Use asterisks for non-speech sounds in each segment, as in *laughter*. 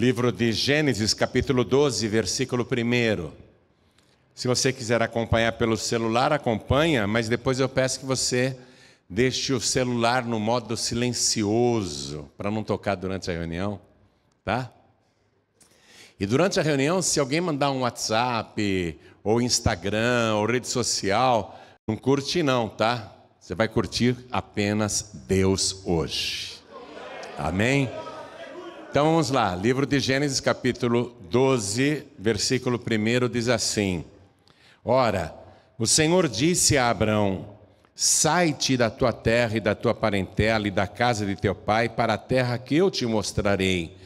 Livro de Gênesis, capítulo 12, versículo 1. Se você quiser acompanhar pelo celular, acompanha, mas depois eu peço que você deixe o celular no modo silencioso, para não tocar durante a reunião, tá? E durante a reunião, se alguém mandar um WhatsApp, ou Instagram, ou rede social, não curte não, tá? Você vai curtir apenas Deus hoje. Amém? Então vamos lá, livro de Gênesis, capítulo 12, versículo 1 diz assim: Ora, o Senhor disse a Abrão: Sai-te da tua terra e da tua parentela e da casa de teu pai para a terra que eu te mostrarei,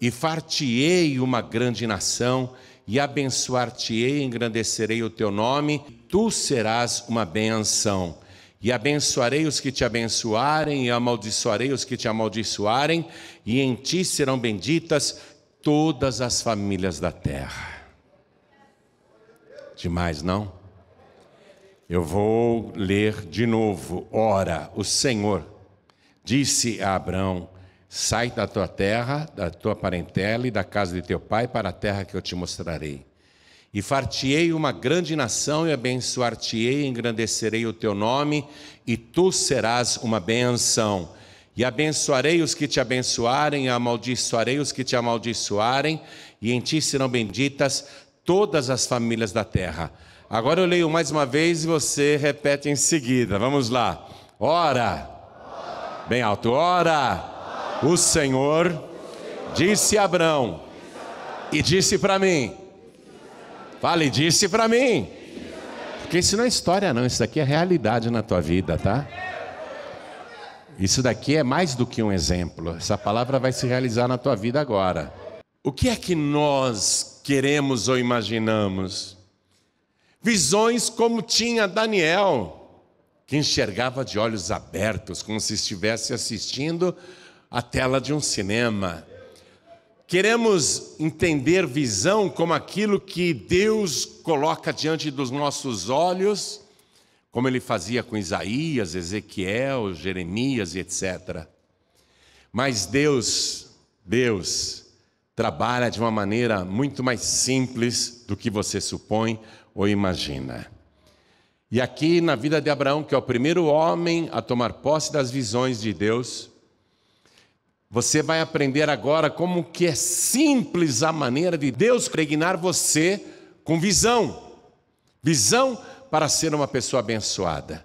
e far-te-ei uma grande nação, e abençoar-te-ei, engrandecerei o teu nome, tu serás uma benção e abençoarei os que te abençoarem, e amaldiçoarei os que te amaldiçoarem, e em ti serão benditas todas as famílias da terra. Demais, não? Eu vou ler de novo. Ora, o Senhor disse a Abraão: Sai da tua terra, da tua parentela e da casa de teu pai para a terra que eu te mostrarei. E fartiei uma grande nação e abençoar-te-ei, engrandecerei o teu nome, e tu serás uma benção. E abençoarei os que te abençoarem, e amaldiçoarei os que te amaldiçoarem, e em ti serão benditas todas as famílias da terra. Agora eu leio mais uma vez e você repete em seguida. Vamos lá. Ora. Bem alto. Ora. O Senhor, o Senhor disse a Abrão e disse para mim: Fale, disse para mim. Porque isso não é história, não. Isso daqui é realidade na tua vida, tá? Isso daqui é mais do que um exemplo. Essa palavra vai se realizar na tua vida agora. O que é que nós queremos ou imaginamos? Visões como tinha Daniel, que enxergava de olhos abertos, como se estivesse assistindo a tela de um cinema. Queremos entender visão como aquilo que Deus coloca diante dos nossos olhos, como ele fazia com Isaías, Ezequiel, Jeremias e etc. Mas Deus, Deus, trabalha de uma maneira muito mais simples do que você supõe ou imagina. E aqui na vida de Abraão, que é o primeiro homem a tomar posse das visões de Deus, você vai aprender agora como que é simples a maneira de Deus pregnar você com visão. Visão para ser uma pessoa abençoada.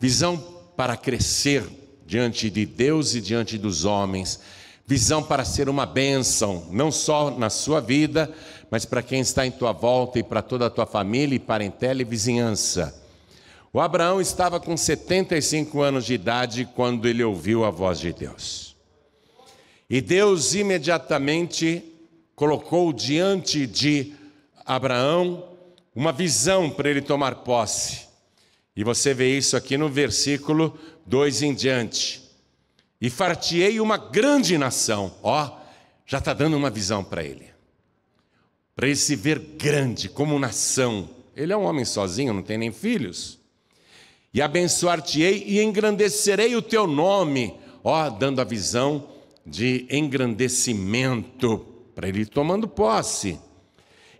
Visão para crescer diante de Deus e diante dos homens. Visão para ser uma bênção, não só na sua vida, mas para quem está em tua volta e para toda a tua família e parentela e vizinhança. O Abraão estava com 75 anos de idade quando ele ouviu a voz de Deus. E Deus imediatamente colocou diante de Abraão uma visão para ele tomar posse. E você vê isso aqui no versículo 2 em diante. E fartiei uma grande nação. Ó, já está dando uma visão para ele. Para ele se ver grande como nação. Ele é um homem sozinho, não tem nem filhos. E abençoar-te-ei e engrandecerei o teu nome. Ó, dando a visão de engrandecimento para ele tomando posse.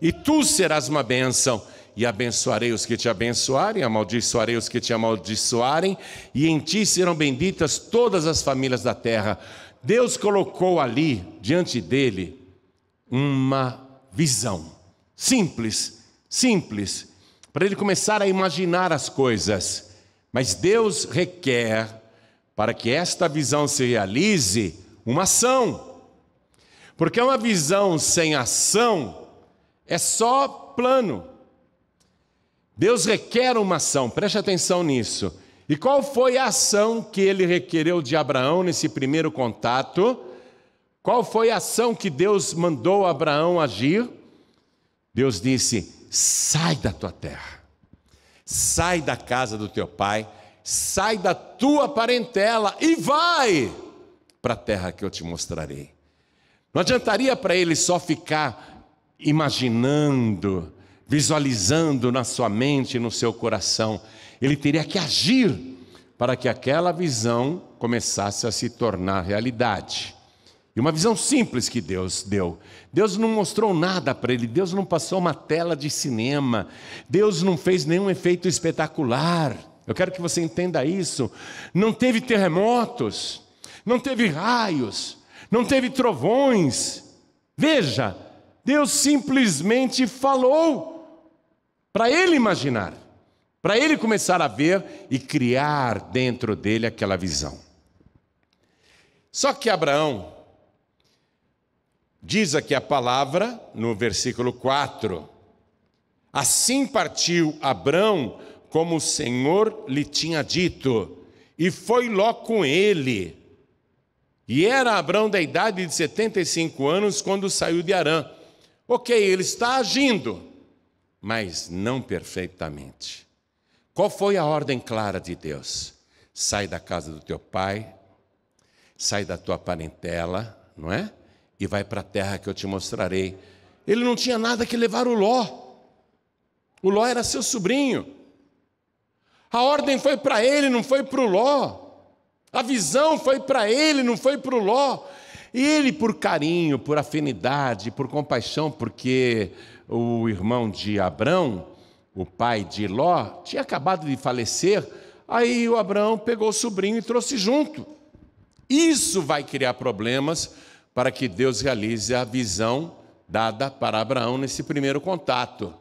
E tu serás uma bênção, e abençoarei os que te abençoarem, amaldiçoarei os que te amaldiçoarem, e em ti serão benditas todas as famílias da terra. Deus colocou ali, diante dele, uma visão simples, simples, para ele começar a imaginar as coisas. Mas Deus requer, para que esta visão se realize, uma ação. Porque uma visão sem ação é só plano. Deus requer uma ação, preste atenção nisso. E qual foi a ação que ele requereu de Abraão nesse primeiro contato? Qual foi a ação que Deus mandou Abraão agir? Deus disse: sai da tua terra, sai da casa do teu pai, sai da tua parentela e vai para a terra que eu te mostrarei. Não adiantaria para ele só ficar imaginando, visualizando na sua mente no seu coração. Ele teria que agir para que aquela visão começasse a se tornar realidade. E uma visão simples que Deus deu. Deus não mostrou nada para ele, Deus não passou uma tela de cinema, Deus não fez nenhum efeito espetacular. Eu quero que você entenda isso. Não teve terremotos, não teve raios, não teve trovões. Veja, Deus simplesmente falou para ele imaginar, para ele começar a ver e criar dentro dele aquela visão. Só que Abraão, diz aqui a palavra no versículo 4: Assim partiu Abraão como o Senhor lhe tinha dito, e foi Ló com ele. E era Abraão da idade de 75 anos quando saiu de Arã. Ok, ele está agindo, mas não perfeitamente. Qual foi a ordem clara de Deus? Sai da casa do teu pai, sai da tua parentela, não é? E vai para a terra que eu te mostrarei. Ele não tinha nada que levar o Ló. O Ló era seu sobrinho. A ordem foi para ele, não foi para o Ló. A visão foi para ele, não foi para o Ló. E ele, por carinho, por afinidade, por compaixão, porque o irmão de Abrão, o pai de Ló, tinha acabado de falecer, aí o Abrão pegou o sobrinho e trouxe junto. Isso vai criar problemas para que Deus realize a visão dada para Abraão nesse primeiro contato,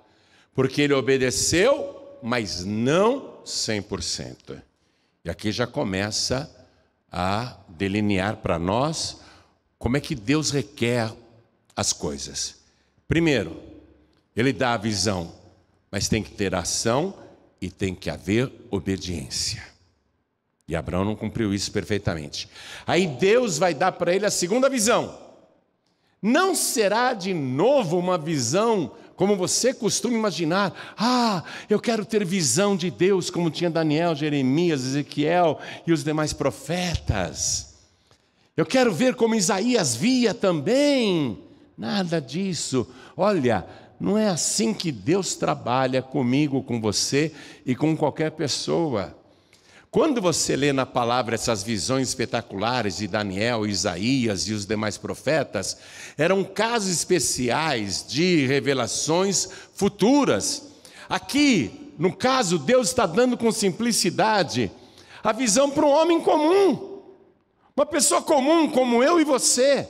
porque ele obedeceu, mas não 100%. E aqui já começa a delinear para nós como é que Deus requer as coisas. Primeiro, ele dá a visão, mas tem que ter ação e tem que haver obediência. E Abraão não cumpriu isso perfeitamente. Aí Deus vai dar para ele a segunda visão. Não será de novo uma visão como você costuma imaginar. Ah, eu quero ter visão de Deus, como tinha Daniel, Jeremias, Ezequiel e os demais profetas. Eu quero ver como Isaías via também. Nada disso. Olha, não é assim que Deus trabalha comigo, com você e com qualquer pessoa. Quando você lê na palavra essas visões espetaculares de Daniel, Isaías e os demais profetas, eram casos especiais de revelações futuras. Aqui, no caso, Deus está dando com simplicidade a visão para um homem comum, uma pessoa comum como eu e você.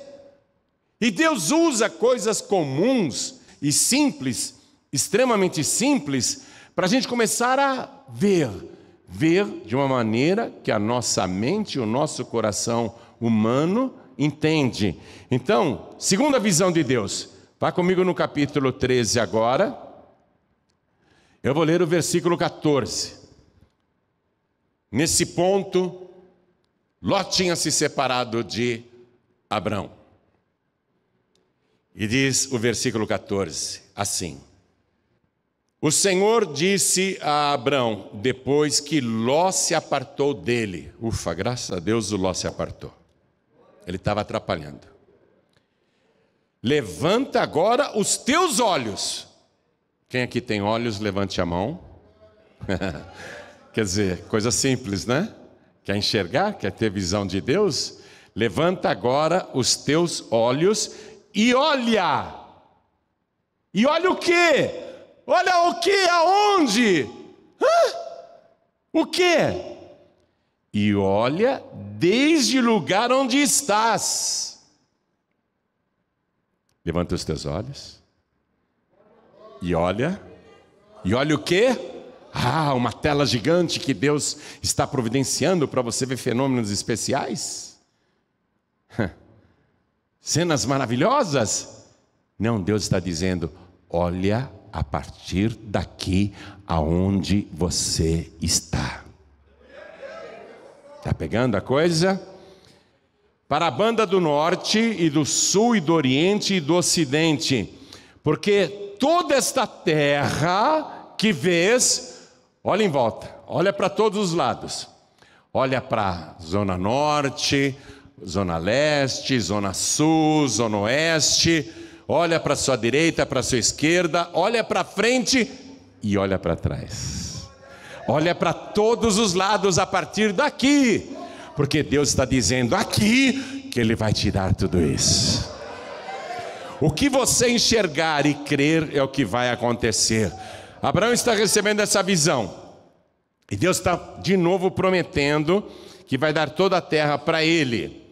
E Deus usa coisas comuns e simples, extremamente simples, para a gente começar a ver ver de uma maneira que a nossa mente, o nosso coração humano entende. Então, segunda visão de Deus. Vá comigo no capítulo 13 agora. Eu vou ler o versículo 14. Nesse ponto, Ló tinha se separado de Abrão. E diz o versículo 14 assim: o Senhor disse a Abrão, depois que Ló se apartou dele. Ufa, graças a Deus o Ló se apartou. Ele estava atrapalhando. Levanta agora os teus olhos. Quem aqui tem olhos, levante a mão. *laughs* quer dizer, coisa simples, né? Quer enxergar, quer ter visão de Deus? Levanta agora os teus olhos e olha. E olha o quê? Olha o que, aonde? Hã? O que? E olha desde o lugar onde estás. Levanta os teus olhos. E olha. E olha o que? Ah, uma tela gigante que Deus está providenciando para você ver fenômenos especiais? Cenas maravilhosas? Não, Deus está dizendo: olha a partir daqui aonde você está. Está pegando a coisa? Para a banda do norte e do sul e do oriente e do ocidente, porque toda esta terra que vês, olha em volta, olha para todos os lados, olha para zona norte, zona leste, zona sul, zona oeste, olha para sua direita, para sua esquerda, olha para frente e olha para trás. Olha para todos os lados a partir daqui, porque Deus está dizendo aqui que Ele vai te dar tudo isso. O que você enxergar e crer é o que vai acontecer. Abraão está recebendo essa visão. E Deus está de novo prometendo que vai dar toda a terra para ele.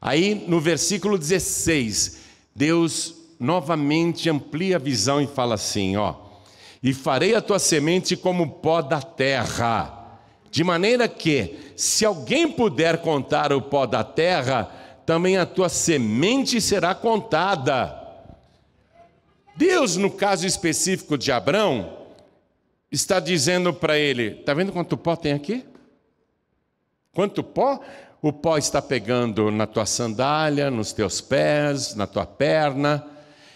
Aí no versículo 16, Deus novamente amplia a visão e fala assim: ó, e farei a tua semente como pó da terra, de maneira que, se alguém puder contar o pó da terra, também a tua semente será contada. Deus, no caso específico de Abrão, está dizendo para ele: está vendo quanto pó tem aqui? Quanto pó? O pó está pegando na tua sandália, nos teus pés, na tua perna,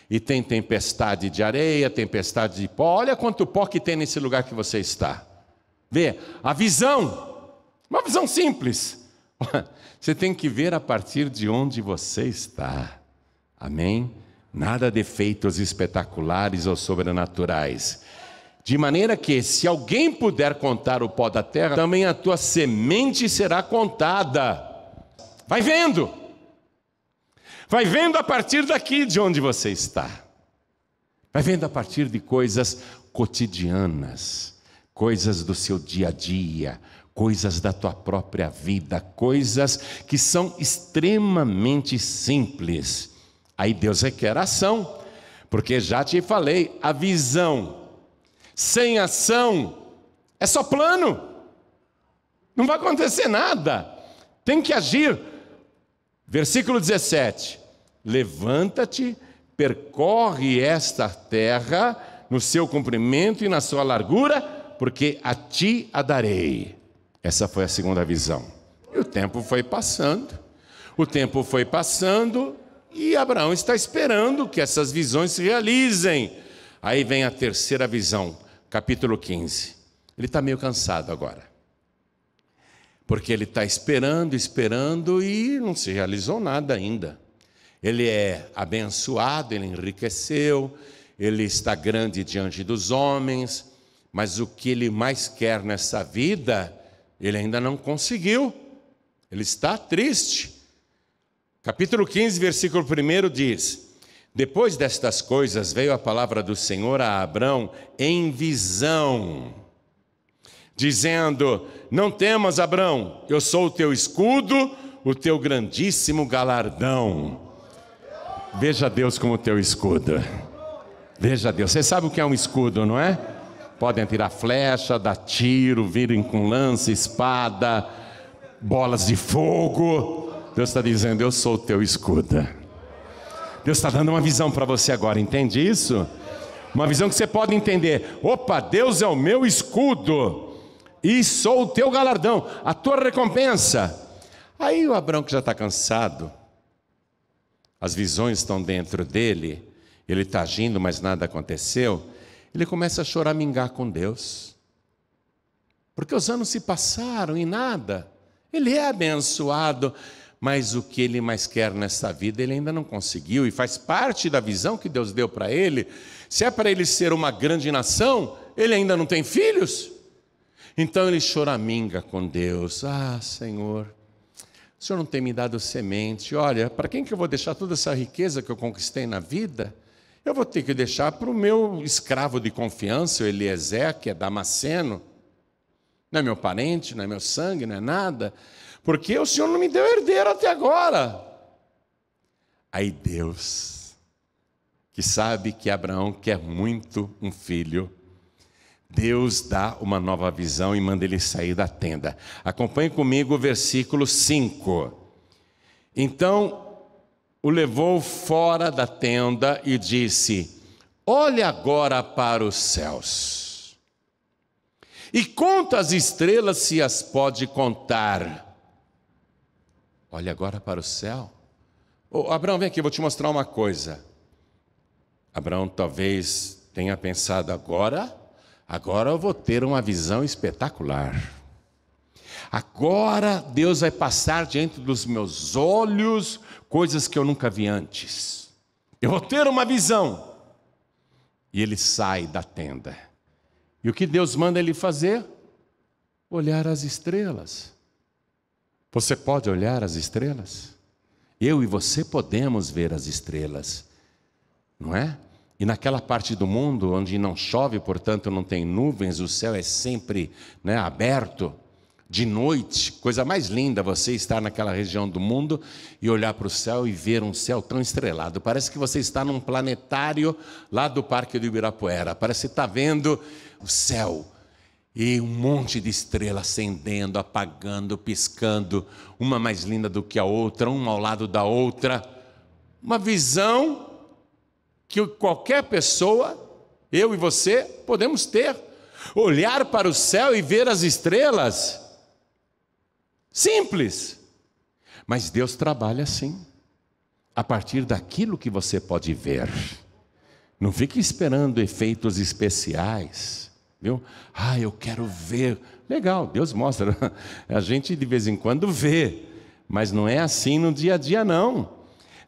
e tem tempestade de areia, tempestade de pó. Olha quanto pó que tem nesse lugar que você está. Vê, a visão, uma visão simples. *laughs* Você tem que ver a partir de onde você está. Amém? Nada de feitos espetaculares ou sobrenaturais. De maneira que, se alguém puder contar o pó da terra, também a tua semente será contada. Vai vendo! Vai vendo a partir daqui de onde você está. Vai vendo a partir de coisas cotidianas, coisas do seu dia a dia, coisas da tua própria vida, coisas que são extremamente simples. Aí Deus requer ação, porque já te falei, a visão sem ação é só plano, não vai acontecer nada, tem que agir Versículo 17: Levanta-te, percorre esta terra no seu comprimento e na sua largura, porque a ti a darei. Essa foi a segunda visão. E o tempo foi passando, o tempo foi passando, e Abraão está esperando que essas visões se realizem. Aí vem a terceira visão, capítulo 15. Ele está meio cansado agora. Porque ele está esperando, esperando e não se realizou nada ainda. Ele é abençoado, ele enriqueceu, ele está grande diante dos homens, mas o que ele mais quer nessa vida, ele ainda não conseguiu. Ele está triste. Capítulo 15, versículo 1 diz: Depois destas coisas veio a palavra do Senhor a Abrão em visão dizendo: Não temas, Abrão, eu sou o teu escudo, o teu grandíssimo galardão. Veja Deus como teu escudo. Veja Deus. Você sabe o que é um escudo, não é? Podem tirar flecha, dar tiro, virem com lança, espada, bolas de fogo. Deus está dizendo: Eu sou o teu escudo. Deus está dando uma visão para você agora, entende isso? Uma visão que você pode entender: opa, Deus é o meu escudo e sou o teu galardão, a tua recompensa. Aí o Abraão que já está cansado, as visões estão dentro dele, ele está agindo, mas nada aconteceu, ele começa a choramingar com Deus. Porque os anos se passaram e nada. Ele é abençoado, mas o que ele mais quer nesta vida ele ainda não conseguiu e faz parte da visão que Deus deu para ele. Se é para ele ser uma grande nação, ele ainda não tem filhos. Então ele choraminga com Deus: Ah, Senhor, o Senhor não tem me dado semente. Olha, para quem que eu vou deixar toda essa riqueza que eu conquistei na vida? Eu vou ter que deixar para o meu escravo de confiança, o Eliezer, que é Damasceno. Não é meu parente, não é meu sangue, não é nada. Porque o Senhor não me deu herdeiro até agora. Aí Deus, que sabe que Abraão quer muito um filho, Deus dá uma nova visão e manda ele sair da tenda. Acompanhe comigo o versículo 5. Então o levou fora da tenda e disse: Olhe agora para os céus e conta as estrelas se as pode contar. Olhe agora para o céu. Oh, Abraão, vem aqui, vou te mostrar uma coisa. Abraão talvez tenha pensado agora Agora eu vou ter uma visão espetacular. Agora Deus vai passar diante dos meus olhos coisas que eu nunca vi antes. Eu vou ter uma visão. E ele sai da tenda. E o que Deus manda ele fazer? Olhar as estrelas. Você pode olhar as estrelas? Eu e você podemos ver as estrelas, não é? E naquela parte do mundo onde não chove, portanto não tem nuvens, o céu é sempre né, aberto, de noite, coisa mais linda você estar naquela região do mundo e olhar para o céu e ver um céu tão estrelado. Parece que você está num planetário lá do Parque do Ibirapuera. Parece que está vendo o céu e um monte de estrela acendendo, apagando, piscando, uma mais linda do que a outra, uma ao lado da outra. Uma visão que qualquer pessoa, eu e você, podemos ter. Olhar para o céu e ver as estrelas. Simples. Mas Deus trabalha assim, a partir daquilo que você pode ver. Não fique esperando efeitos especiais, viu? Ah, eu quero ver. Legal, Deus mostra. *laughs* A gente de vez em quando vê, mas não é assim no dia a dia, não.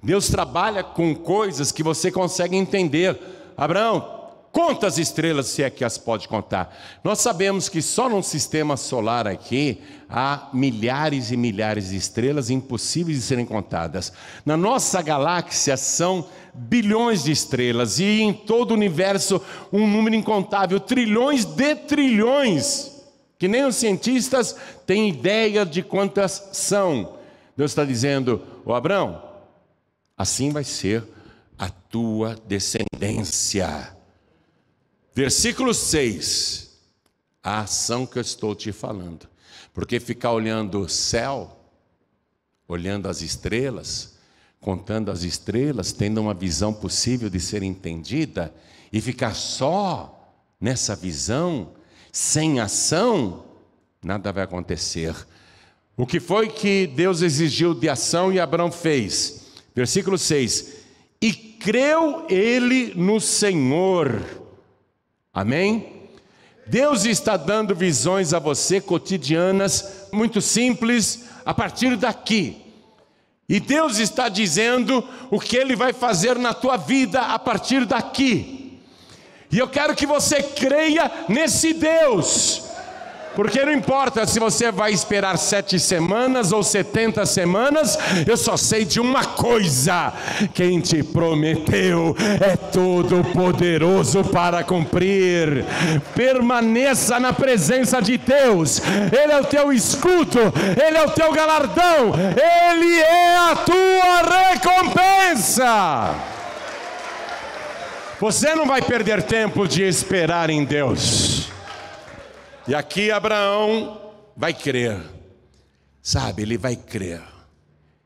Deus trabalha com coisas que você consegue entender. Abraão, conta as estrelas se é que as pode contar. Nós sabemos que só num sistema solar aqui há milhares e milhares de estrelas impossíveis de serem contadas. Na nossa galáxia são bilhões de estrelas e em todo o universo um número incontável, trilhões de trilhões, que nem os cientistas têm ideia de quantas são. Deus está dizendo, ô Abraão, assim vai ser a tua descendência. Versículo 6. A ação que eu estou te falando. Porque ficar olhando o céu, olhando as estrelas, contando as estrelas, tendo uma visão possível de ser entendida, e ficar só nessa visão, sem ação, nada vai acontecer. O que foi que Deus exigiu de ação e Abraão fez? Versículo 6: E creu ele no Senhor. Amém? Deus está dando visões a você cotidianas, muito simples, a partir daqui. E Deus está dizendo o que Ele vai fazer na tua vida a partir daqui. E eu quero que você creia nesse Deus porque não importa se você vai esperar sete semanas ou setenta semanas, eu só sei de uma coisa: quem te prometeu é todo poderoso para cumprir. Permaneça na presença de Deus, Ele é o teu escudo, Ele é o teu galardão, Ele é a tua recompensa. Você não vai perder tempo de esperar em Deus. E aqui Abraão vai crer, sabe? Ele vai crer.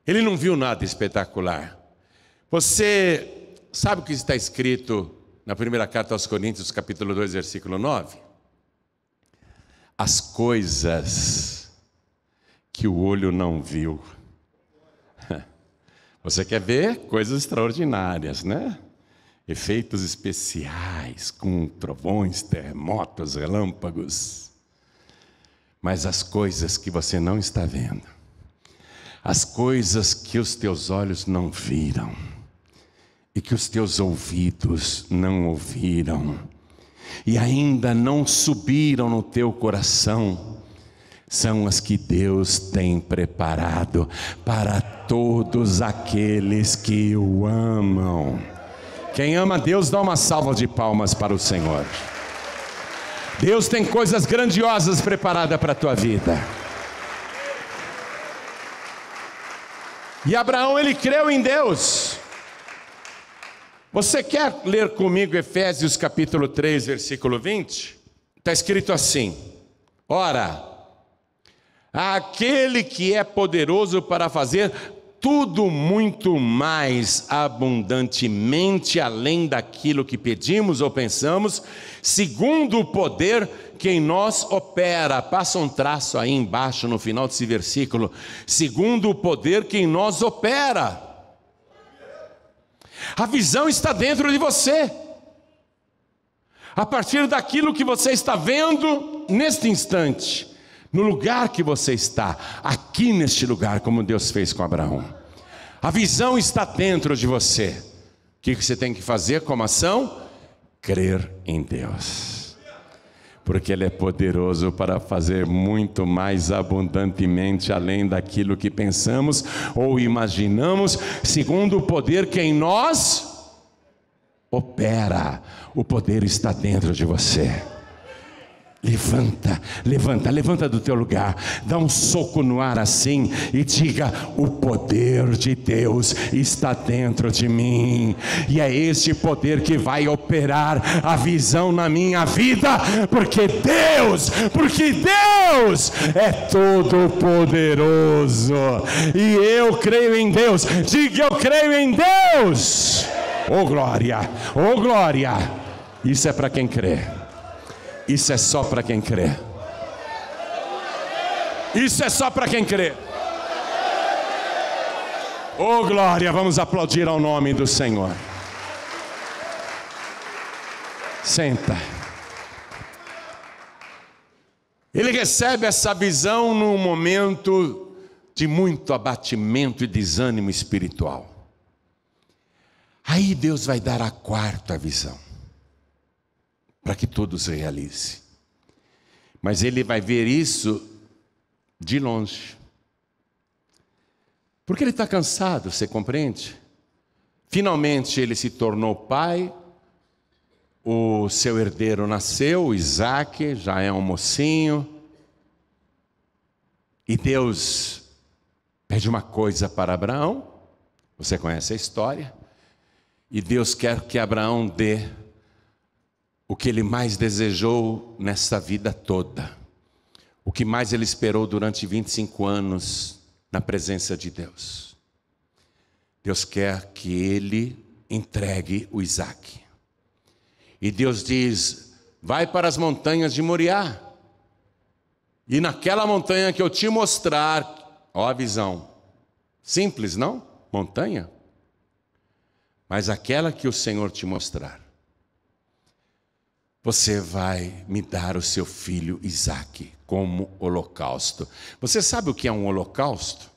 Ele não viu nada espetacular. Você sabe o que está escrito na primeira carta aos Coríntios, capítulo 2, versículo 9? As coisas que o olho não viu. *laughs* Você quer ver coisas extraordinárias, né? Efeitos especiais, com trovões, terremotos, relâmpagos mas as coisas que você não está vendo, as coisas que os teus olhos não viram e que os teus ouvidos não ouviram e ainda não subiram no teu coração, são as que Deus tem preparado para todos aqueles que o amam. Quem ama Deus, dá uma salva de palmas para o Senhor. Deus tem coisas grandiosas preparadas para a tua vida. E Abraão, ele creu em Deus. Você quer ler comigo Efésios capítulo 3, versículo 20? Está escrito assim: Ora, aquele que é poderoso para fazer tudo muito mais abundantemente além daquilo que pedimos ou pensamos, segundo o poder que em nós opera. Passa um traço aí embaixo no final desse versículo. Segundo o poder que em nós opera. A visão está dentro de você. A partir daquilo que você está vendo neste instante no lugar que você está, aqui neste lugar, como Deus fez com Abraão. A visão está dentro de você. O que você tem que fazer como ação? Crer em Deus. Porque Ele é poderoso para fazer muito mais abundantemente além daquilo que pensamos ou imaginamos, segundo o poder que é em nós opera. O poder está dentro de você. Levanta, levanta, levanta do teu lugar, dá um soco no ar assim e diga: O poder de Deus está dentro de mim, e é este poder que vai operar a visão na minha vida, porque Deus, porque Deus é todo-poderoso, e eu creio em Deus, diga: Eu creio em Deus, oh glória, oh glória, isso é para quem crê. Isso é só para quem crê. Isso é só para quem crê. Oh glória, vamos aplaudir ao nome do Senhor. Senta. Ele recebe essa visão num momento de muito abatimento e desânimo espiritual. Aí Deus vai dar a quarta visão para que todos realize. Mas ele vai ver isso de longe. Porque ele está cansado, você compreende? Finalmente ele se tornou pai, o seu herdeiro nasceu, Isaac, já é um mocinho. E Deus pede uma coisa para Abraão, você conhece a história, e Deus quer que Abraão dê o que ele mais desejou nessa vida toda, o que mais ele esperou durante 25 anos na presença de Deus. Deus quer que ele entregue o Isaac. E Deus diz: Vai para as montanhas de Moriá, e naquela montanha que eu te mostrar, ó a visão. Simples, não? Montanha? Mas aquela que o Senhor te mostrar, você vai me dar o seu filho Isaque como holocausto. Você sabe o que é um holocausto?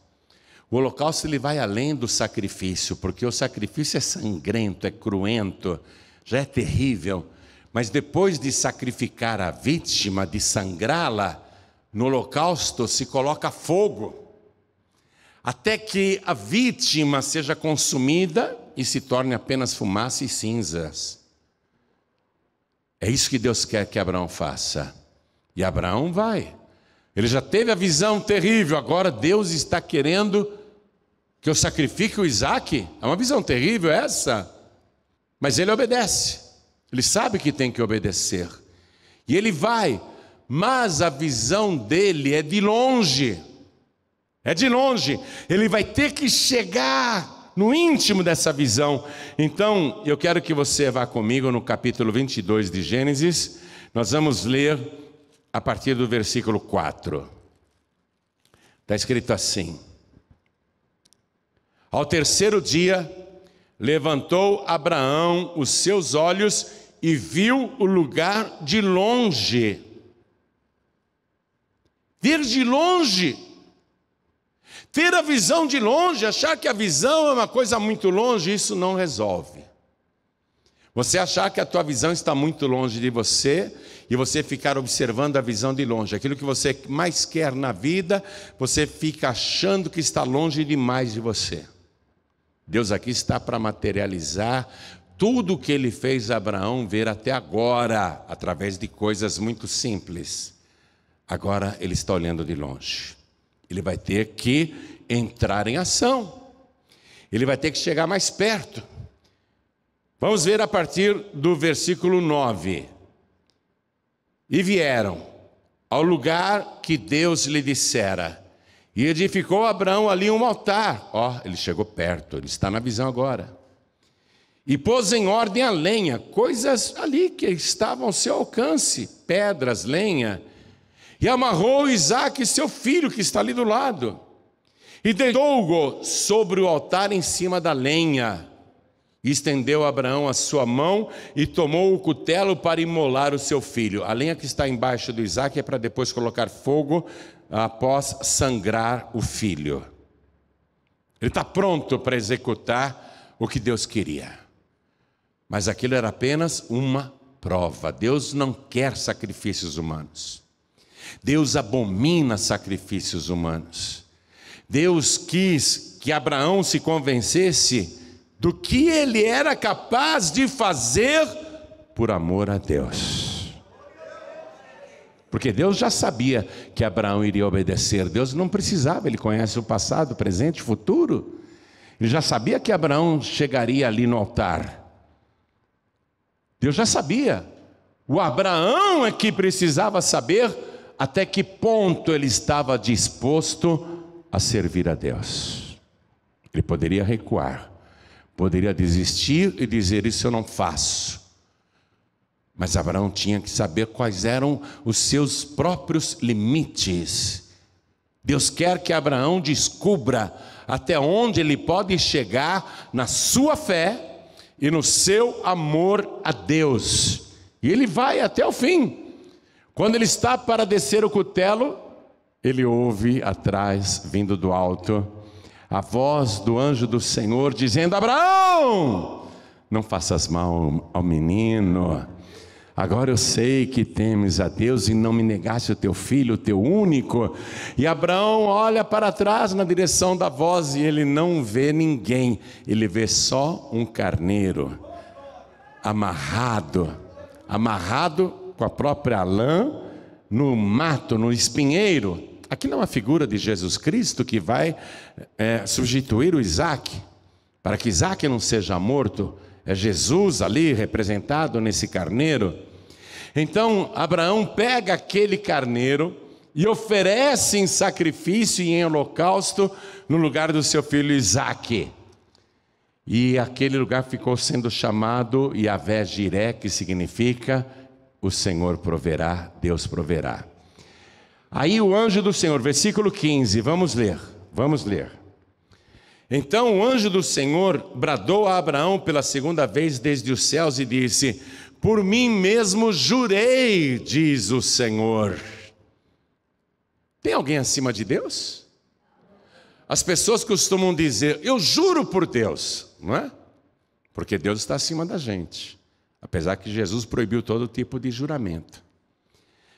O holocausto ele vai além do sacrifício, porque o sacrifício é sangrento, é cruento, já é terrível. Mas depois de sacrificar a vítima, de sangrá-la, no holocausto se coloca fogo, até que a vítima seja consumida e se torne apenas fumaça e cinzas. É isso que Deus quer que Abraão faça. E Abraão vai. Ele já teve a visão terrível, agora Deus está querendo que eu sacrifique o Isaac. É uma visão terrível essa. Mas ele obedece. Ele sabe que tem que obedecer. E ele vai, mas a visão dele é de longe. É de longe. Ele vai ter que chegar no íntimo dessa visão. Então, eu quero que você vá comigo no capítulo 22 de Gênesis. Nós vamos ler a partir do versículo 4. Está escrito assim: Ao terceiro dia, levantou Abraão os seus olhos e viu o lugar de longe. Ver de longe ter a visão de longe, achar que a visão é uma coisa muito longe, isso não resolve. Você achar que a tua visão está muito longe de você e você ficar observando a visão de longe, aquilo que você mais quer na vida, você fica achando que está longe demais de você. Deus aqui está para materializar tudo o que ele fez Abraão ver até agora, através de coisas muito simples. Agora ele está olhando de longe. Ele vai ter que entrar em ação. Ele vai ter que chegar mais perto. Vamos ver a partir do versículo 9. E vieram ao lugar que Deus lhe dissera. E edificou Abraão ali um altar. Ó, oh, ele chegou perto, ele está na visão agora. E pôs em ordem a lenha, coisas ali que estavam ao seu alcance, pedras, lenha e amarrou Isaac, seu filho, que está ali do lado, e deitou-o sobre o altar em cima da lenha. E estendeu Abraão a sua mão e tomou o cutelo para imolar o seu filho. A lenha que está embaixo do Isaac é para depois colocar fogo após sangrar o filho. Ele está pronto para executar o que Deus queria. Mas aquilo era apenas uma prova. Deus não quer sacrifícios humanos. Deus abomina sacrifícios humanos. Deus quis que Abraão se convencesse do que ele era capaz de fazer por amor a Deus. Porque Deus já sabia que Abraão iria obedecer. Deus não precisava, ele conhece o passado, presente, e futuro. Ele já sabia que Abraão chegaria ali no altar. Deus já sabia. O Abraão é que precisava saber até que ponto ele estava disposto a servir a Deus. Ele poderia recuar, poderia desistir e dizer: Isso eu não faço. Mas Abraão tinha que saber quais eram os seus próprios limites. Deus quer que Abraão descubra até onde ele pode chegar na sua fé e no seu amor a Deus. E ele vai até o fim. Quando ele está para descer o cutelo, ele ouve atrás, vindo do alto, a voz do anjo do Senhor dizendo: Abraão, não faças mal ao menino. Agora eu sei que temes a Deus e não me negaste o teu filho, o teu único. E Abraão olha para trás na direção da voz e ele não vê ninguém, ele vê só um carneiro amarrado amarrado com a própria lã, no mato, no espinheiro. Aquilo é uma figura de Jesus Cristo que vai é, substituir o Isaac, para que Isaac não seja morto. É Jesus ali representado nesse carneiro. Então Abraão pega aquele carneiro e oferece em sacrifício e em holocausto no lugar do seu filho Isaac E aquele lugar ficou sendo chamado Yahvé Jiré, que significa o Senhor proverá, Deus proverá. Aí o anjo do Senhor, versículo 15, vamos ler, vamos ler. Então o anjo do Senhor bradou a Abraão pela segunda vez desde os céus e disse: Por mim mesmo jurei, diz o Senhor. Tem alguém acima de Deus? As pessoas costumam dizer: Eu juro por Deus, não é? Porque Deus está acima da gente. Apesar que Jesus proibiu todo tipo de juramento.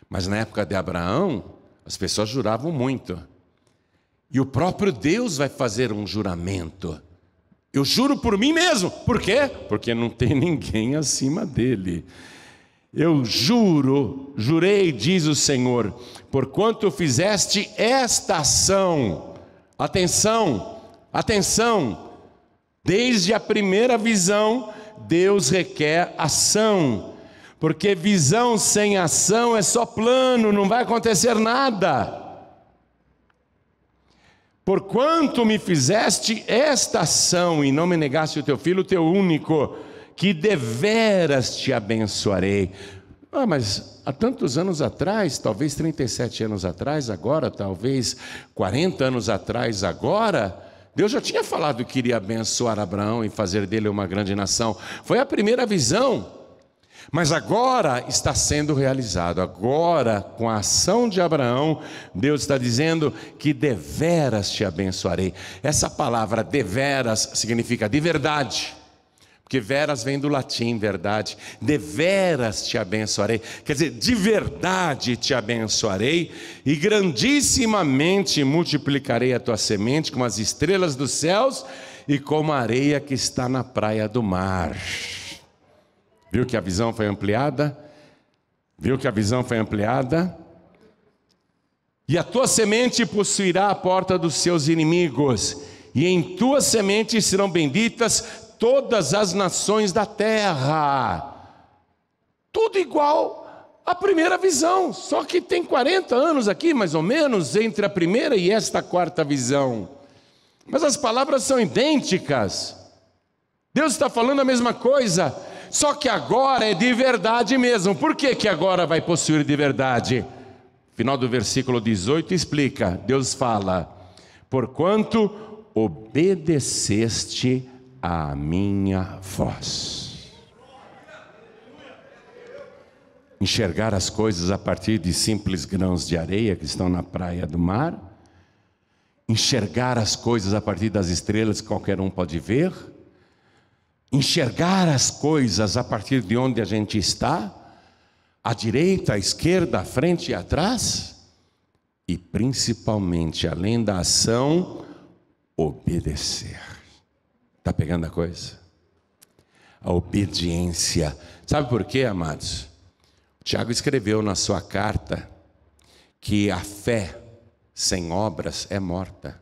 Mas na época de Abraão, as pessoas juravam muito. E o próprio Deus vai fazer um juramento. Eu juro por mim mesmo. Por quê? Porque não tem *laughs* ninguém acima dele. Eu juro, jurei, diz o Senhor, porquanto fizeste esta ação. Atenção, atenção. Desde a primeira visão Deus requer ação, porque visão sem ação é só plano, não vai acontecer nada. Porquanto me fizeste esta ação e não me negaste o teu filho, o teu único, que deveras te abençoarei. Ah, mas há tantos anos atrás, talvez 37 anos atrás, agora, talvez 40 anos atrás, agora, Deus já tinha falado que iria abençoar Abraão e fazer dele uma grande nação. Foi a primeira visão. Mas agora está sendo realizado. Agora, com a ação de Abraão, Deus está dizendo que deveras te abençoarei. Essa palavra deveras significa de verdade. Porque veras vem do latim, verdade. De veras te abençoarei. Quer dizer, de verdade te abençoarei e grandissimamente multiplicarei a tua semente como as estrelas dos céus e como a areia que está na praia do mar. Viu que a visão foi ampliada? Viu que a visão foi ampliada? E a tua semente possuirá a porta dos seus inimigos, e em tua semente serão benditas todas as nações da terra. Tudo igual à primeira visão, só que tem 40 anos aqui, mais ou menos, entre a primeira e esta quarta visão. Mas as palavras são idênticas. Deus está falando a mesma coisa, só que agora é de verdade mesmo. Por que, que agora vai possuir de verdade? Final do versículo 18 explica: Deus fala, porquanto obedeceste a minha voz. Enxergar as coisas a partir de simples grãos de areia que estão na praia do mar, enxergar as coisas a partir das estrelas que qualquer um pode ver, enxergar as coisas a partir de onde a gente está, à direita, à esquerda, à frente e atrás, e principalmente, além da ação, obedecer. Está pegando a coisa? A obediência. Sabe por quê, amados? O Tiago escreveu na sua carta que a fé sem obras é morta.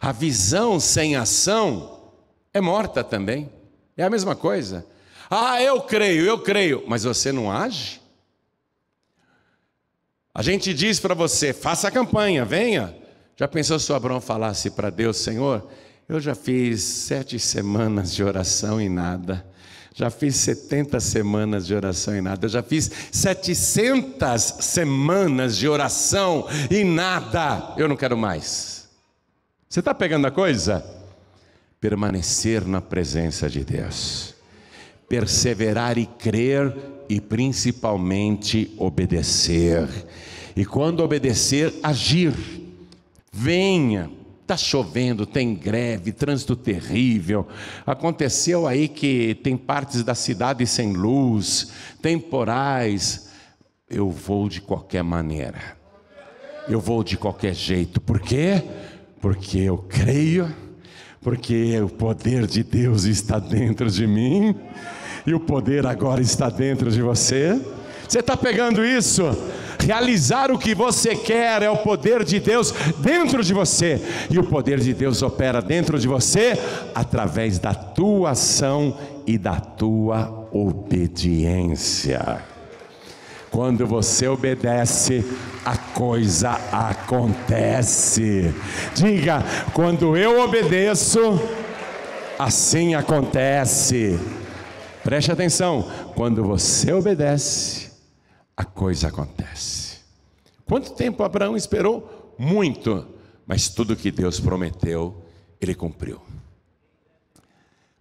A visão sem ação é morta também. É a mesma coisa. Ah, eu creio, eu creio, mas você não age? A gente diz para você, faça a campanha, venha. Já pensou se o Abraão falasse para Deus, Senhor, eu já fiz sete semanas de oração e nada. Já fiz 70 semanas de oração e nada. Eu já fiz 700 semanas de oração e nada. Eu não quero mais. Você está pegando a coisa? Permanecer na presença de Deus, perseverar e crer e principalmente obedecer. E quando obedecer, agir. Venha, Está chovendo, tem greve, trânsito terrível. Aconteceu aí que tem partes da cidade sem luz, temporais. Eu vou de qualquer maneira. Eu vou de qualquer jeito. Por quê? Porque eu creio, porque o poder de Deus está dentro de mim, e o poder agora está dentro de você. Você está pegando isso? Realizar o que você quer é o poder de Deus dentro de você, e o poder de Deus opera dentro de você através da tua ação e da tua obediência. Quando você obedece, a coisa acontece. Diga: quando eu obedeço, assim acontece. Preste atenção: quando você obedece, a coisa acontece. Quanto tempo Abraão esperou? Muito, mas tudo que Deus prometeu, ele cumpriu.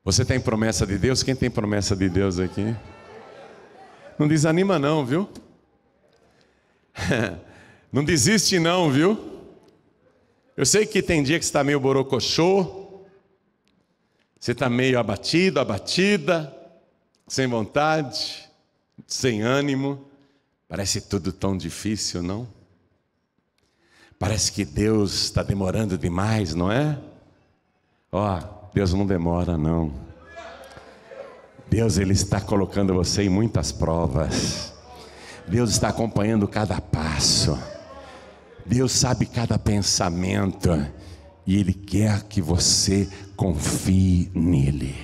Você tem promessa de Deus? Quem tem promessa de Deus aqui? Não desanima, não, viu? *laughs* Não desiste, não, viu? Eu sei que tem dia que está meio borocochô, você está meio abatido, abatida, sem vontade, sem ânimo. Parece tudo tão difícil, não? Parece que Deus está demorando demais, não é? Ó, oh, Deus não demora, não. Deus ele está colocando você em muitas provas. Deus está acompanhando cada passo. Deus sabe cada pensamento e ele quer que você confie nele.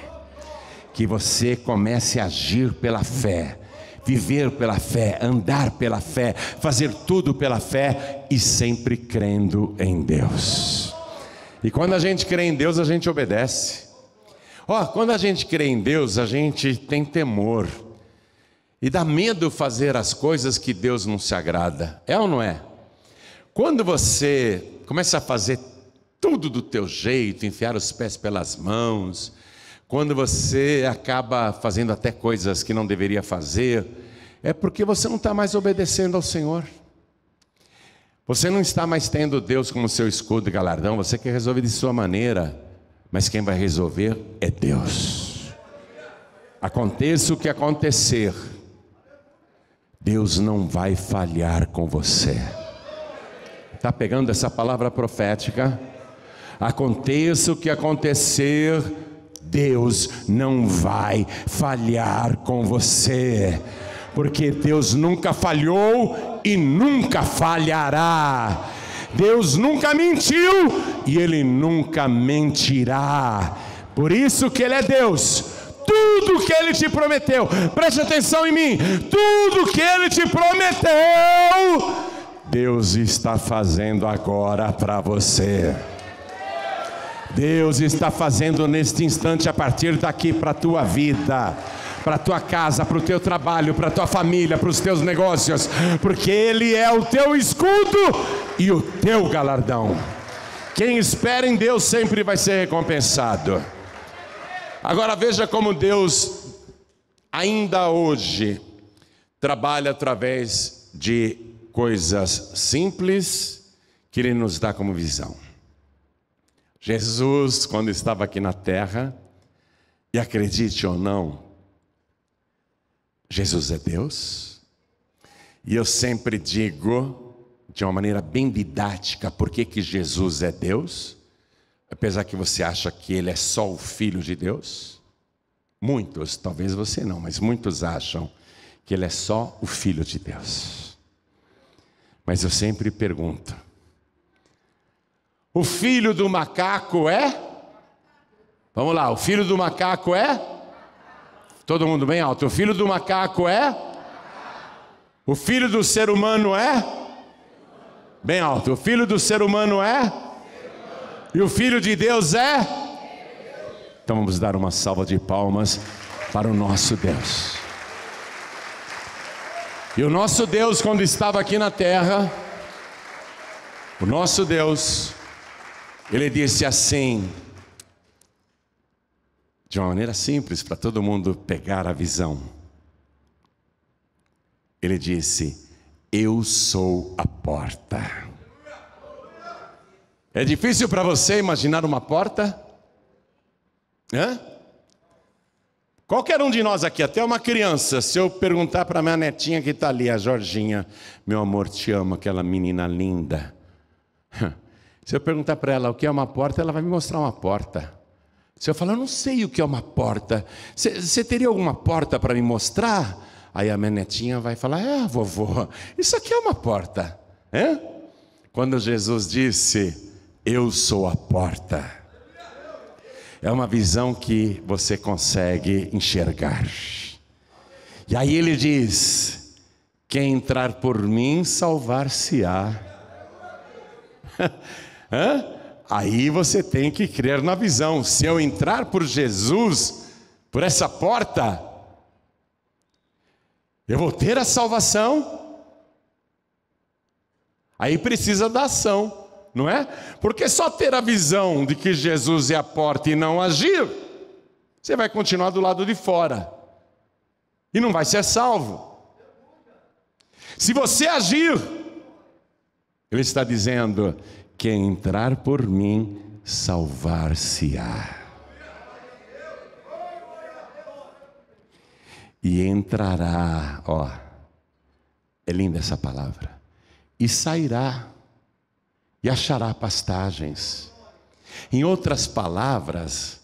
Que você comece a agir pela fé viver pela fé, andar pela fé, fazer tudo pela fé e sempre crendo em Deus. E quando a gente crê em Deus, a gente obedece. Ó, oh, quando a gente crê em Deus, a gente tem temor. E dá medo fazer as coisas que Deus não se agrada. É ou não é? Quando você começa a fazer tudo do teu jeito, enfiar os pés pelas mãos, quando você acaba fazendo até coisas que não deveria fazer, é porque você não está mais obedecendo ao Senhor. Você não está mais tendo Deus como seu escudo e galardão, você quer resolver de sua maneira, mas quem vai resolver é Deus. Aconteça o que acontecer, Deus não vai falhar com você. Está pegando essa palavra profética? Aconteça o que acontecer, Deus não vai falhar com você, porque Deus nunca falhou e nunca falhará. Deus nunca mentiu e ele nunca mentirá. Por isso que ele é Deus. Tudo que ele te prometeu, preste atenção em mim, tudo que ele te prometeu, Deus está fazendo agora para você. Deus está fazendo neste instante a partir daqui para a tua vida para a tua casa, para o teu trabalho, para a tua família, para os teus negócios, porque Ele é o teu escudo e o teu galardão. Quem espera em Deus sempre vai ser recompensado. Agora veja como Deus, ainda hoje, trabalha através de coisas simples que Ele nos dá como visão. Jesus, quando estava aqui na terra, e acredite ou não, Jesus é Deus. E eu sempre digo, de uma maneira bem didática, por que, que Jesus é Deus, apesar que você acha que ele é só o Filho de Deus. Muitos, talvez você não, mas muitos acham que ele é só o Filho de Deus. Mas eu sempre pergunto: o filho do macaco é? Vamos lá, o filho do macaco é? Todo mundo bem alto. O filho do macaco é? O filho do ser humano é? Bem alto. O filho do ser humano é? E o filho de Deus é? Então vamos dar uma salva de palmas para o nosso Deus. E o nosso Deus, quando estava aqui na terra, o nosso Deus, ele disse assim, de uma maneira simples, para todo mundo pegar a visão. Ele disse: Eu sou a porta. É difícil para você imaginar uma porta? Hã? Qualquer um de nós aqui, até uma criança, se eu perguntar para minha netinha que está ali, a Jorginha, meu amor, te amo, aquela menina linda. Se eu perguntar para ela o que é uma porta, ela vai me mostrar uma porta. Se eu falar, eu não sei o que é uma porta, você teria alguma porta para me mostrar? Aí a minha netinha vai falar: É, vovô, isso aqui é uma porta. É? Quando Jesus disse: Eu sou a porta, é uma visão que você consegue enxergar. E aí ele diz: Quem entrar por mim, salvar-se-á. *laughs* Hã? Aí você tem que crer na visão. Se eu entrar por Jesus, por essa porta, eu vou ter a salvação. Aí precisa da ação, não é? Porque só ter a visão de que Jesus é a porta e não agir, você vai continuar do lado de fora e não vai ser salvo. Se você agir, ele está dizendo, quem entrar por mim, salvar-se-á. E entrará, ó, é linda essa palavra, e sairá, e achará pastagens. Em outras palavras,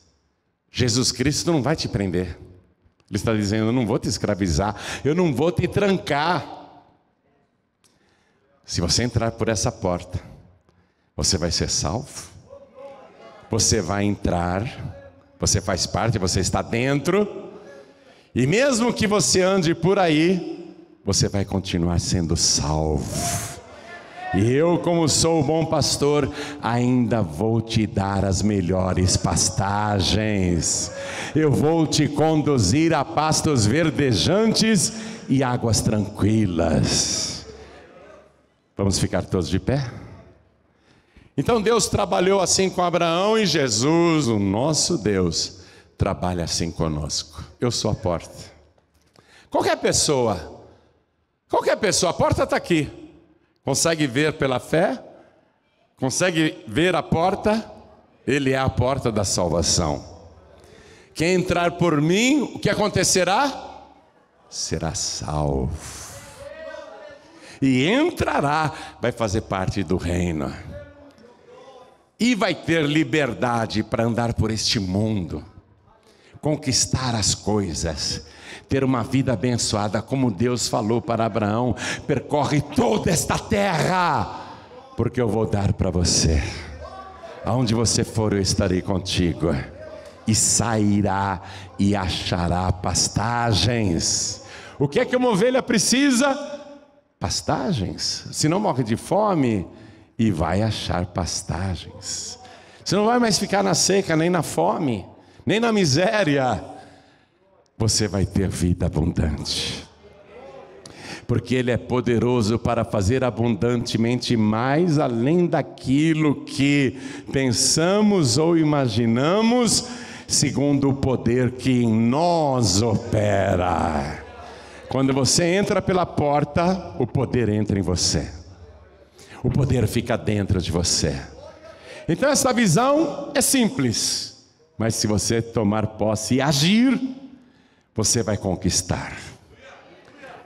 Jesus Cristo não vai te prender. Ele está dizendo: Eu não vou te escravizar, eu não vou te trancar. Se você entrar por essa porta, você vai ser salvo. Você vai entrar. Você faz parte, você está dentro. E mesmo que você ande por aí, você vai continuar sendo salvo. E eu, como sou o bom pastor, ainda vou te dar as melhores pastagens. Eu vou te conduzir a pastos verdejantes e águas tranquilas. Vamos ficar todos de pé? Então Deus trabalhou assim com Abraão e Jesus, o nosso Deus, trabalha assim conosco. Eu sou a porta. Qualquer pessoa, qualquer pessoa, a porta está aqui. Consegue ver pela fé? Consegue ver a porta? Ele é a porta da salvação. Quem entrar por mim, o que acontecerá? Será salvo. E entrará, vai fazer parte do reino e vai ter liberdade para andar por este mundo, conquistar as coisas, ter uma vida abençoada, como Deus falou para Abraão: percorre toda esta terra, porque eu vou dar para você. Aonde você for, eu estarei contigo, e sairá e achará pastagens. O que é que uma ovelha precisa? Pastagens. Se não morre de fome, e vai achar pastagens. Você não vai mais ficar na seca, nem na fome, nem na miséria. Você vai ter vida abundante. Porque Ele é poderoso para fazer abundantemente mais além daquilo que pensamos ou imaginamos, segundo o poder que em nós opera. Quando você entra pela porta, o poder entra em você o poder fica dentro de você. Então, essa visão é simples, mas se você tomar posse e agir, você vai conquistar.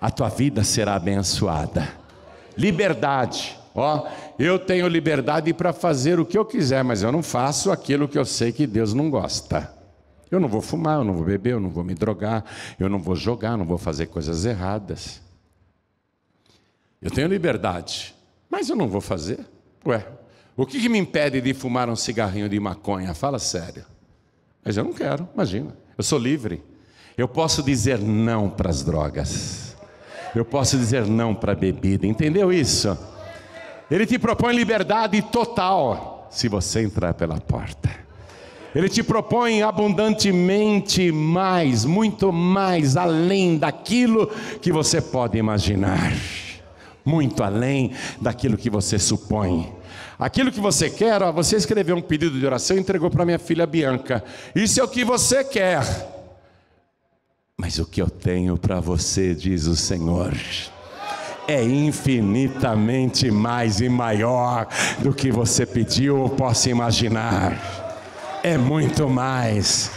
A tua vida será abençoada. Liberdade. Ó, eu tenho liberdade para fazer o que eu quiser, mas eu não faço aquilo que eu sei que Deus não gosta. Eu não vou fumar, eu não vou beber, eu não vou me drogar, eu não vou jogar, eu não vou fazer coisas erradas. Eu tenho liberdade, mas eu não vou fazer. Ué, o que, que me impede de fumar um cigarrinho de maconha? Fala sério. Mas eu não quero, imagina. Eu sou livre. Eu posso dizer não para as drogas. Eu posso dizer não para a bebida. Entendeu isso? Ele te propõe liberdade total se você entrar pela porta. Ele te propõe abundantemente mais, muito mais, além daquilo que você pode imaginar muito além daquilo que você supõe. Aquilo que você quer, ó, você escreveu um pedido de oração e entregou para minha filha Bianca. Isso é o que você quer. Mas o que eu tenho para você, diz o Senhor é infinitamente mais e maior do que você pediu ou possa imaginar. É muito mais.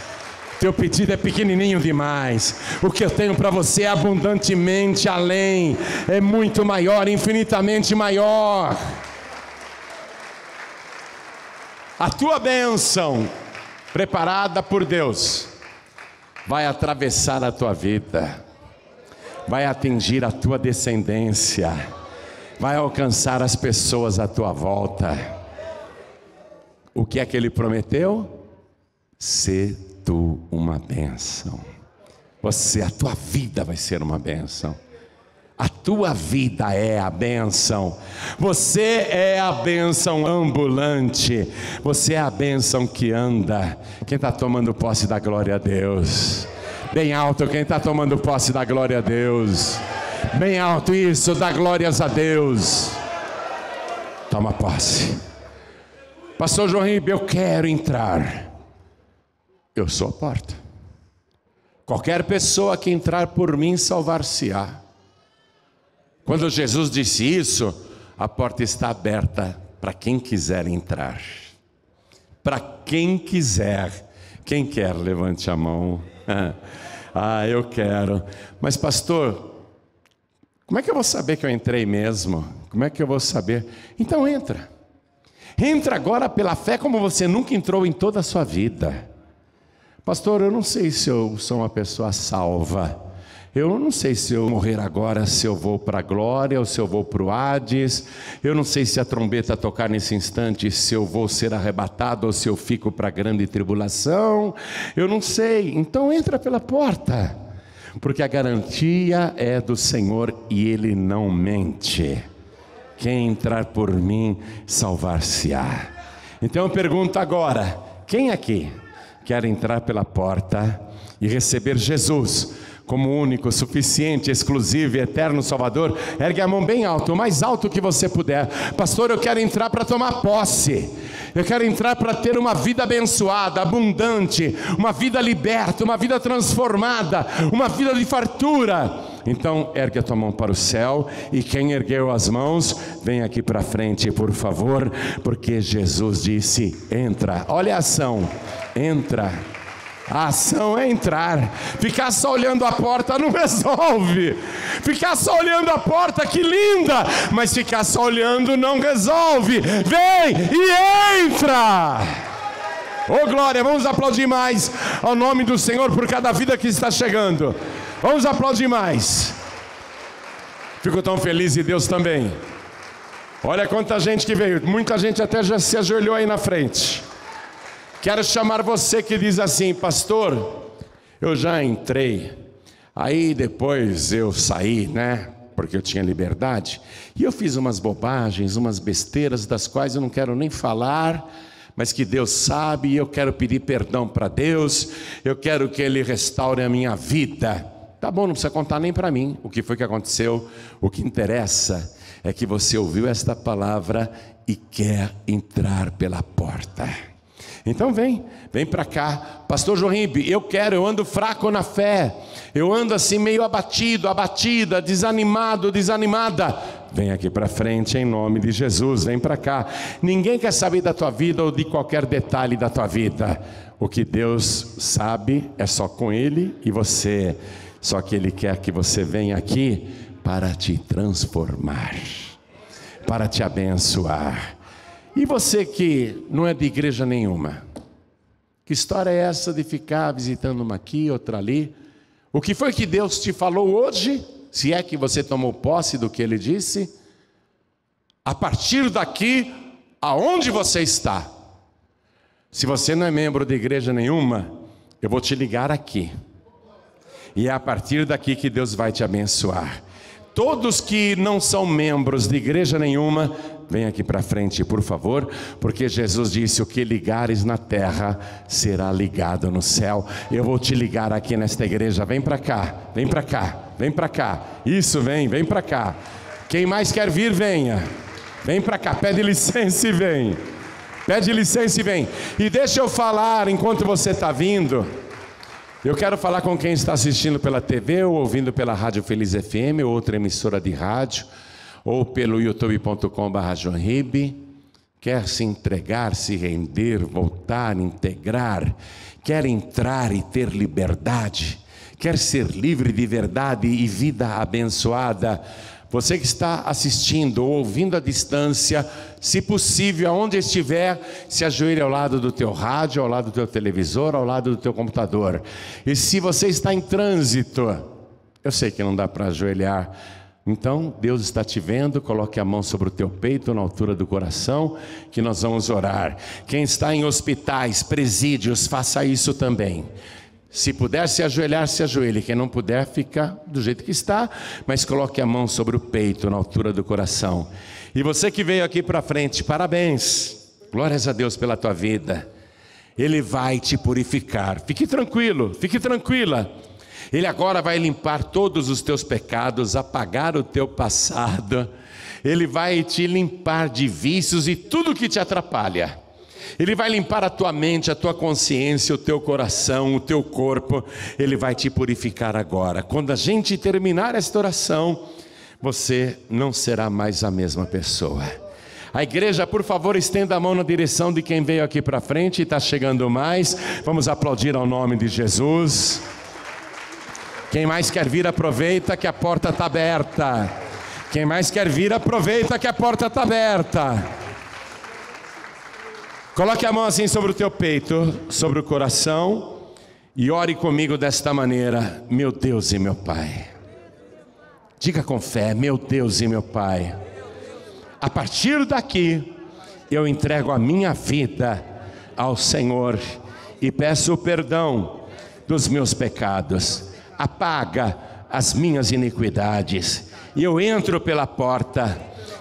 Teu pedido é pequenininho demais. O que eu tenho para você é abundantemente além, é muito maior, infinitamente maior. A tua bênção, preparada por Deus, vai atravessar a tua vida, vai atingir a tua descendência, vai alcançar as pessoas à tua volta. O que é que ele prometeu? Ser tu uma bênção. Você, a tua vida vai ser uma bênção. A tua vida é a bênção. Você é a bênção ambulante. Você é a bênção que anda. Quem está tomando posse da glória a Deus? Bem alto, quem está tomando posse da glória a Deus? Bem alto, isso, dá glórias a Deus. Toma posse. Pastor João Ribeiro, eu quero entrar eu sou a porta. Qualquer pessoa que entrar por mim salvar-se-á. Quando Jesus disse isso, a porta está aberta para quem quiser entrar. Para quem quiser. Quem quer, levante a mão. *laughs* ah, eu quero. Mas, pastor, como é que eu vou saber que eu entrei mesmo? Como é que eu vou saber? Então, entra. Entra agora pela fé como você nunca entrou em toda a sua vida. Pastor, eu não sei se eu sou uma pessoa salva. Eu não sei se eu morrer agora, se eu vou para a glória ou se eu vou para o Hades. Eu não sei se a trombeta tocar nesse instante, se eu vou ser arrebatado ou se eu fico para a grande tribulação. Eu não sei. Então entra pela porta, porque a garantia é do Senhor e Ele não mente. Quem entrar por mim, salvar-se-á. Então eu pergunto agora: quem aqui? quer entrar pela porta e receber Jesus como único, suficiente, exclusivo e eterno Salvador, ergue a mão bem alto, o mais alto que você puder. Pastor, eu quero entrar para tomar posse. Eu quero entrar para ter uma vida abençoada, abundante, uma vida liberta, uma vida transformada, uma vida de fartura. Então, ergue a tua mão para o céu e quem ergueu as mãos, vem aqui para frente, por favor, porque Jesus disse: entra. Olha a ação entra. A ação é entrar. Ficar só olhando a porta não *laughs* resolve. Ficar só olhando a porta, que linda! Mas ficar só olhando não resolve. Vem e entra! Ô oh, glória, vamos aplaudir mais ao nome do Senhor por cada vida que está chegando. Vamos aplaudir mais. Fico tão feliz e Deus também. Olha quanta gente que veio, muita gente até já se ajoelhou aí na frente. Quero chamar você que diz assim, pastor, eu já entrei, aí depois eu saí, né? Porque eu tinha liberdade, e eu fiz umas bobagens, umas besteiras das quais eu não quero nem falar, mas que Deus sabe, e eu quero pedir perdão para Deus, eu quero que Ele restaure a minha vida. Tá bom, não precisa contar nem para mim o que foi que aconteceu. O que interessa é que você ouviu esta palavra e quer entrar pela porta. Então vem, vem para cá, Pastor Jorimbe. Eu quero, eu ando fraco na fé, eu ando assim meio abatido, abatida, desanimado, desanimada. Vem aqui para frente em nome de Jesus, vem para cá. Ninguém quer saber da tua vida ou de qualquer detalhe da tua vida. O que Deus sabe é só com Ele e você. Só que Ele quer que você venha aqui para te transformar, para te abençoar e você que não é de igreja nenhuma? Que história é essa de ficar visitando uma aqui, outra ali? O que foi que Deus te falou hoje? Se é que você tomou posse do que ele disse? A partir daqui, aonde você está? Se você não é membro de igreja nenhuma, eu vou te ligar aqui. E é a partir daqui que Deus vai te abençoar. Todos que não são membros de igreja nenhuma, vem aqui para frente, por favor, porque Jesus disse: O que ligares na terra será ligado no céu. Eu vou te ligar aqui nesta igreja. Vem para cá, vem para cá, vem para cá. Isso, vem, vem para cá. Quem mais quer vir, venha. Vem para cá, pede licença e vem. Pede licença e vem. E deixa eu falar enquanto você está vindo. Eu quero falar com quem está assistindo pela TV ou ouvindo pela Rádio Feliz FM, ou outra emissora de rádio, ou pelo youtube.com.br. Quer se entregar, se render, voltar, integrar, quer entrar e ter liberdade, quer ser livre de verdade e vida abençoada. Você que está assistindo ou ouvindo à distância, se possível, aonde estiver, se ajoelhe ao lado do teu rádio, ao lado do teu televisor, ao lado do teu computador. E se você está em trânsito, eu sei que não dá para ajoelhar, então Deus está te vendo, coloque a mão sobre o teu peito, na altura do coração, que nós vamos orar. Quem está em hospitais, presídios, faça isso também. Se puder se ajoelhar, se ajoelhe. Quem não puder, fica do jeito que está, mas coloque a mão sobre o peito, na altura do coração. E você que veio aqui para frente, parabéns. Glórias a Deus pela tua vida. Ele vai te purificar. Fique tranquilo, fique tranquila. Ele agora vai limpar todos os teus pecados, apagar o teu passado. Ele vai te limpar de vícios e tudo que te atrapalha. Ele vai limpar a tua mente, a tua consciência, o teu coração, o teu corpo. Ele vai te purificar agora. Quando a gente terminar esta oração, você não será mais a mesma pessoa. A igreja, por favor, estenda a mão na direção de quem veio aqui para frente. e Está chegando mais. Vamos aplaudir ao nome de Jesus. Quem mais quer vir, aproveita que a porta está aberta. Quem mais quer vir, aproveita que a porta está aberta. Coloque a mão assim sobre o teu peito, sobre o coração e ore comigo desta maneira: Meu Deus e meu Pai. Diga com fé: Meu Deus e meu Pai. A partir daqui, eu entrego a minha vida ao Senhor e peço o perdão dos meus pecados. Apaga as minhas iniquidades. E eu entro pela porta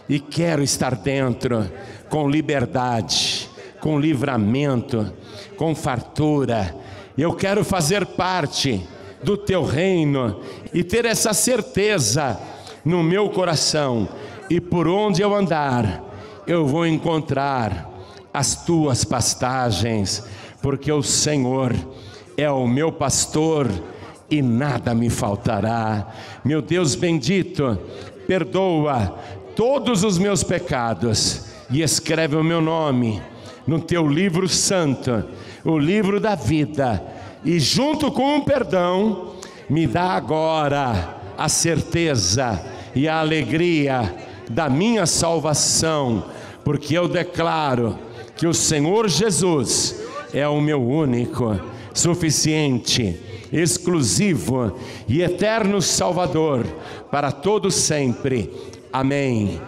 e quero estar dentro com liberdade com livramento, com fartura. Eu quero fazer parte do teu reino e ter essa certeza no meu coração. E por onde eu andar, eu vou encontrar as tuas pastagens, porque o Senhor é o meu pastor e nada me faltará. Meu Deus bendito, perdoa todos os meus pecados e escreve o meu nome no teu livro santo, o livro da vida, e junto com o perdão, me dá agora a certeza e a alegria da minha salvação, porque eu declaro que o Senhor Jesus é o meu único, suficiente, exclusivo e eterno Salvador para todos sempre. Amém.